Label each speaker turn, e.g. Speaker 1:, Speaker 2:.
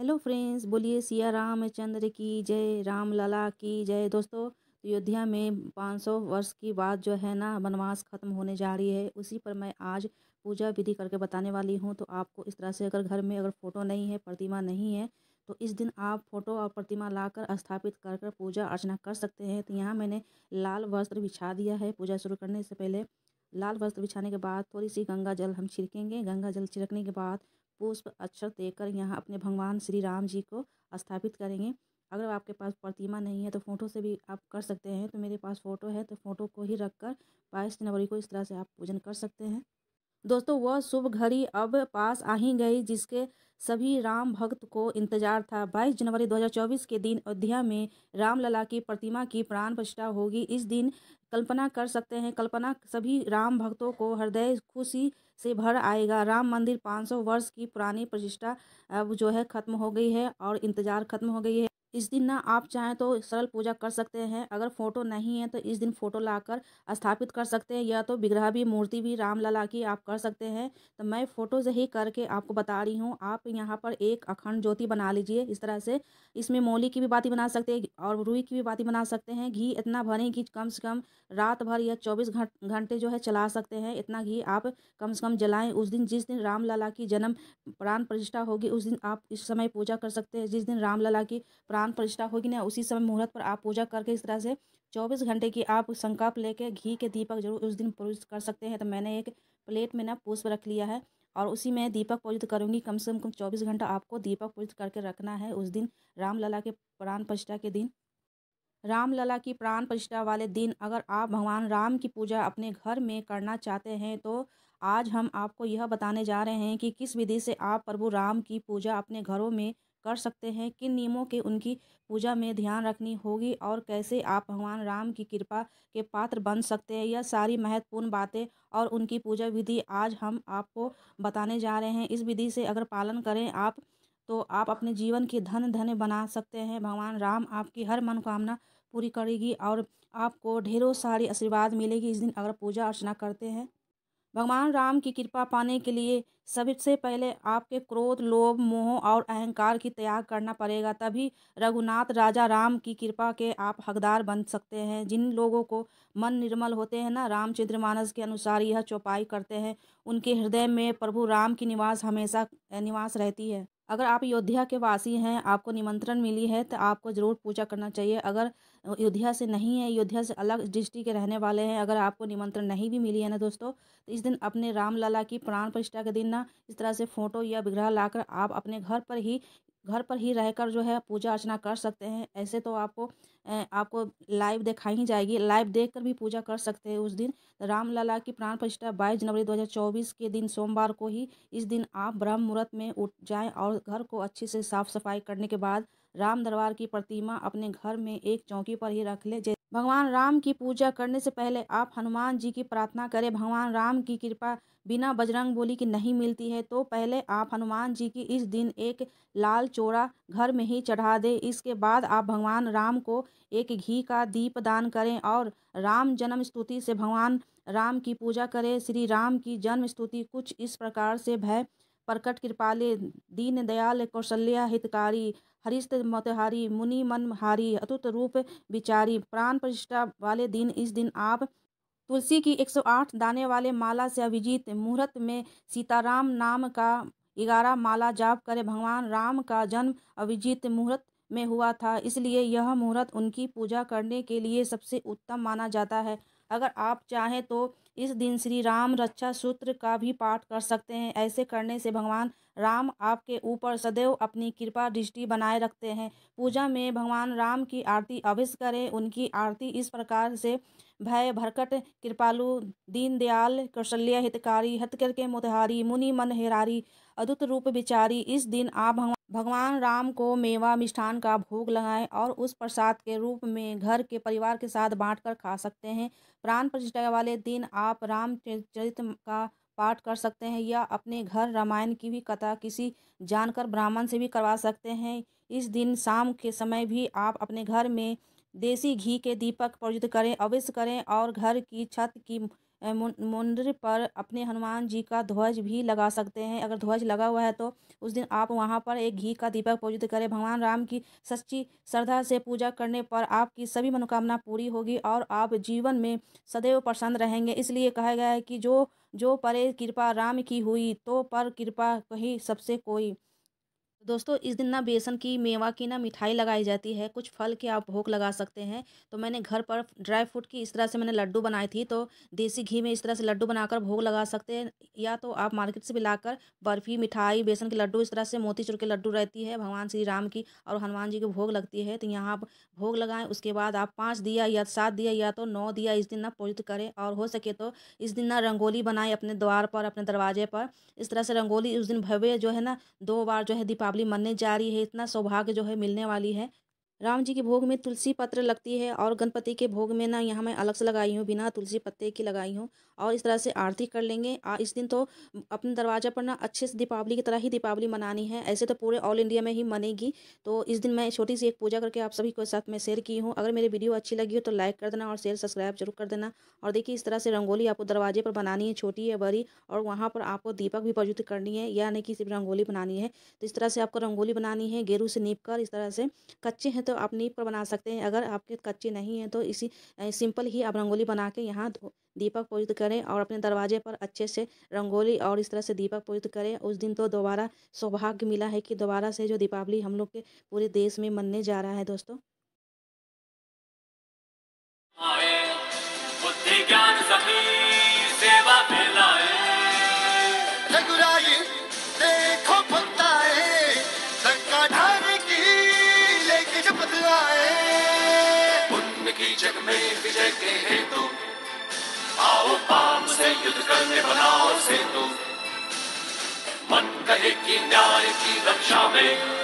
Speaker 1: hello friends बोलिए सिया राम चंद्र की जय राम लला की जय दोस्तों अयोध्या में 500 वर्ष की बाद जो है ना वनवास ख़त्म होने जा रही है उसी पर मैं आज पूजा विधि करके बताने वाली हूँ तो आपको इस तरह से अगर घर में अगर फ़ोटो नहीं है प्रतिमा नहीं है तो इस दिन आप फ़ोटो और प्रतिमा लाकर स्थापित कर कर पूजा अर्चना कर सकते हैं तो यहाँ मैंने लाल वस्त्र बिछा दिया है पूजा शुरू करने से पहले लाल वस्त्र बिछाने के बाद थोड़ी सी गंगा जल हम छिड़केंगे गंगा जल छिड़कने के बाद पुष्प अक्षर देकर यहाँ अपने भगवान श्री राम जी को स्थापित करेंगे अगर आपके पास प्रतिमा नहीं है तो फ़ोटो से भी आप कर सकते हैं तो मेरे पास फ़ोटो है तो फ़ोटो को ही रख कर बाईस जनवरी को इस तरह से आप पूजन कर सकते हैं दोस्तों वह शुभ घड़ी अब पास आ ही गई जिसके सभी राम भक्त को इंतजार था 22 जनवरी 2024 के दिन अयोध्या में रामलला की प्रतिमा की प्राण प्रतिष्ठा होगी इस दिन कल्पना कर सकते हैं कल्पना सभी राम भक्तों को हृदय खुशी से भर आएगा राम मंदिर 500 वर्ष की पुरानी प्रतिष्ठा अब जो है खत्म हो गई है और इंतजार खत्म हो गई है इस दिन ना आप चाहें तो सरल पूजा कर सकते हैं अगर फ़ोटो नहीं है तो इस दिन फ़ोटो लाकर स्थापित कर सकते हैं या तो विग्रह भी मूर्ति भी रामलला की आप कर सकते हैं तो मैं फ़ोटो से ही करके आपको बता रही हूँ आप यहाँ पर एक अखंड ज्योति बना लीजिए इस तरह से इसमें मोली की भी बाती बना सकते हैं और रुई की भी बाती बना सकते हैं घी इतना भरें कि कम से कम रात भर या चौबीस घंटे जो है चला सकते हैं इतना घी आप कम से कम जलाएं उस दिन जिस दिन रामलला की जन्म प्राण प्रतिष्ठा होगी उस दिन आप इस समय पूजा कर सकते हैं जिस दिन रामलला की प्राण स्नान प्रतिष्ठा होगी ना उसी समय मुहूर्त पर आप पूजा करके इस तरह से चौबीस घंटे की आप संकल्प लेके घी के दीपक जरूर उस दिन प्रयुक्त कर सकते हैं तो मैंने एक प्लेट में ना पुष्प रख लिया है और उसी में दीपक पूजित करूंगी कम से कम चौबीस घंटा आपको दीपक पूजित करके रखना है उस दिन रामलला के प्राण प्रतिष्ठा के दिन रामलला की प्राण प्रतिष्ठा वाले दिन अगर आप भगवान राम की पूजा अपने घर में करना चाहते हैं तो आज हम आपको यह बताने जा रहे हैं कि किस विधि से आप प्रभु राम की पूजा अपने घरों में कर सकते हैं किन नियमों के उनकी पूजा में ध्यान रखनी होगी और कैसे आप भगवान राम की कृपा के पात्र बन सकते हैं यह सारी महत्वपूर्ण बातें और उनकी पूजा विधि आज हम आपको बताने जा रहे हैं इस विधि से अगर पालन करें आप तो आप अपने जीवन की धन धन्य बना सकते हैं भगवान राम आपकी हर मनोकामना पूरी करेगी और आपको ढेरों सारी आशीर्वाद मिलेगी इस दिन अगर पूजा अर्चना करते हैं भगवान राम की कृपा पाने के लिए सबसे पहले आपके क्रोध लोभ मोह और अहंकार की त्याग करना पड़ेगा तभी रघुनाथ राजा राम की कृपा के आप हकदार बन सकते हैं जिन लोगों को मन निर्मल होते हैं ना रामचंद्र मानस के अनुसार यह चौपाई करते हैं उनके हृदय में प्रभु राम की निवास हमेशा निवास रहती है अगर आप अयोध्या के वासी हैं आपको निमंत्रण मिली है तो आपको ज़रूर पूजा करना चाहिए अगर अयोध्या से नहीं है अयोध्या से अलग डिस्ट्रिक्ट के रहने वाले हैं अगर आपको निमंत्रण नहीं भी मिली है ना दोस्तों तो इस दिन अपने रामलला की प्राण प्रतिष्ठा के दिन ना इस तरह से फोटो या विग्रह लाकर आप अपने घर पर ही घर पर ही रहकर जो है पूजा अर्चना कर सकते हैं ऐसे तो आपको आपको लाइव दिखाई ही जाएगी लाइव देखकर भी पूजा कर सकते हैं उस दिन रामलला की प्राण प्रतिष्ठा बाईस जनवरी 2024 के दिन सोमवार को ही इस दिन आप ब्रह्म मुहूर्त में उठ जाएं और घर को अच्छे से साफ सफाई करने के बाद राम दरबार की प्रतिमा अपने घर में एक चौकी पर ही रख ले भगवान राम की पूजा करने से पहले आप हनुमान जी की प्रार्थना करें भगवान राम की कृपा बिना बजरंग बोली की नहीं मिलती है तो पहले आप हनुमान जी की इस दिन एक लाल चोरा घर में ही चढ़ा दें इसके बाद आप भगवान राम को एक घी का दीप दान करें और राम जन्म स्तुति से भगवान राम की पूजा करें श्री राम की जन्म स्तुति कुछ इस प्रकार से भय प्रकट कृपाले दीन दयाल कौशल्या हितकारी हरिस्त मोतहारी मुनि मनहारी अतुत रूप विचारी प्राण प्रतिष्ठा वाले दिन इस दिन आप तुलसी की 108 दाने वाले माला से अभिजीत मुहूर्त में सीताराम नाम का ग्यारह माला जाप करे भगवान राम का जन्म अभिजीत मुहूर्त में हुआ था इसलिए यह मुहूर्त उनकी पूजा करने के लिए सबसे उत्तम माना जाता है अगर आप चाहें तो इस दिन श्री राम रक्षा सूत्र का भी पाठ कर सकते हैं ऐसे करने से भगवान राम आपके ऊपर सदैव अपनी कृपा दृष्टि बनाए रखते हैं पूजा में भगवान राम की आरती अवश्य करें उनकी आरती इस प्रकार से भय भरकट कृपालु दीनदयाल कौशल्य हितकारी हतकर के मोतहारी मुनि मन हेरारी अद्भुत रूप विचारी इस दिन आप भगवान राम को मेवा मिष्ठान का भोग लगाएं और उस प्रसाद के रूप में घर के परिवार के साथ बांटकर खा सकते हैं प्राण प्रतिष्ठा वाले दिन आप चरित का पाठ कर सकते हैं या अपने घर रामायण की भी कथा किसी जानकर ब्राह्मण से भी करवा सकते हैं इस दिन शाम के समय भी आप अपने घर में देसी घी के दीपक प्रज्वलित करें अवश्य करें और घर की छत की मुंडर पर अपने हनुमान जी का ध्वज भी लगा सकते हैं अगर ध्वज लगा हुआ है तो उस दिन आप वहाँ पर एक घी का दीपक पूजित करें भगवान राम की सच्ची श्रद्धा से पूजा करने पर आपकी सभी मनोकामना पूरी होगी और आप जीवन में सदैव प्रसन्न रहेंगे इसलिए कहा गया है कि जो जो परे कृपा राम की हुई तो पर कृपा कही सबसे कोई दोस्तों इस दिन ना बेसन की मेवा की ना मिठाई लगाई जाती है कुछ फल के आप भोग लगा सकते हैं तो मैंने घर पर ड्राई फ्रूट की इस तरह से मैंने लड्डू बनाई थी तो देसी घी में इस तरह से लड्डू बनाकर भोग लगा सकते हैं या तो आप मार्केट से भी लाकर बर्फ़ी मिठाई बेसन के लड्डू इस तरह से मोतीचूर के लड्डू रहती है भगवान श्री राम की और हनुमान जी की भोग लगती है तो यहाँ आप भोग लगाएँ उसके बाद आप पाँच दिया या सात दिया या तो नौ दिया इस दिन ना पूजित करें और हो सके तो इस दिन ना रंगोली बनाएं अपने द्वार पर अपने दरवाजे पर इस तरह से रंगोली उस दिन भव्य जो है ना दो बार जो है दीपावली काबिल मनने जा रही है इतना सौभाग्य जो है मिलने वाली है राम जी के भोग में तुलसी पत्र लगती है और गणपति के भोग में ना यहाँ मैं अलग से लगाई हूँ बिना तुलसी पत्ते की लगाई हूँ और इस तरह से आरती कर लेंगे इस दिन तो अपने दरवाज़ा पर ना अच्छे से दीपावली की तरह ही दीपावली मनानी है ऐसे तो पूरे ऑल इंडिया में ही मनेगी तो इस दिन मैं छोटी सी एक पूजा करके आप सभी के साथ में शेयर की हूँ अगर मेरी वीडियो अच्छी लगी हो तो लाइक कर देना और शेयर सब्सक्राइब जरूर कर देना और देखिए इस तरह से रंगोली आपको दरवाजे पर बनानी है छोटी है बड़ी और वहाँ पर आपको दीपक भी प्रज्वलित करनी है यानी कि सिर्फ रंगोली बनानी है तो इस तरह से आपको रंगोली बनानी है गेरू से नीप कर इस तरह से कच्चे हैं तो तो आप नीप पर बना सकते हैं अगर आपके कच्चे नहीं है तो इसी सिंपल ही आप रंगोली बना के यहाँ दीपक पूजित करें और अपने दरवाजे पर अच्छे से रंगोली और इस तरह से दीपक पूजित करें उस दिन तो दोबारा सौभाग्य मिला है कि दोबारा से जो दीपावली हम लोग के पूरे देश में मनने जा रहा है दोस्तों के हेतु आओ पाप से युद्ध करने बनाओ सेतु मन कहे कि न्याय की रक्षा में